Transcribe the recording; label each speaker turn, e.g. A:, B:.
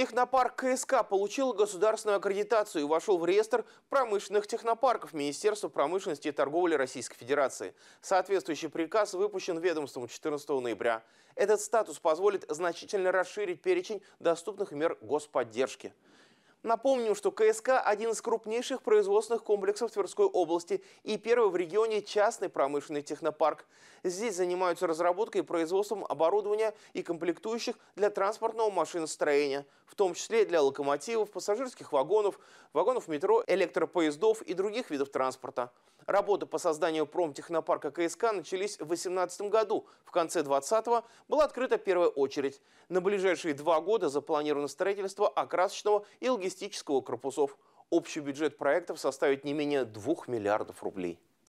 A: Технопарк КСК получил государственную аккредитацию и вошел в реестр промышленных технопарков Министерства промышленности и торговли Российской Федерации. Соответствующий приказ выпущен ведомством 14 ноября. Этот статус позволит значительно расширить перечень доступных мер господдержки. Напомним, что КСК – один из крупнейших производственных комплексов Тверской области и первый в регионе частный промышленный технопарк. Здесь занимаются разработкой и производством оборудования и комплектующих для транспортного машиностроения, в том числе для локомотивов, пассажирских вагонов, вагонов метро, электропоездов и других видов транспорта. Работы по созданию промтехнопарка КСК начались в 2018 году. В конце 2020 была открыта первая очередь. На ближайшие два года запланировано строительство окрасочного и логистического туристического корпусов. Общий бюджет проектов составит не менее 2 миллиардов рублей.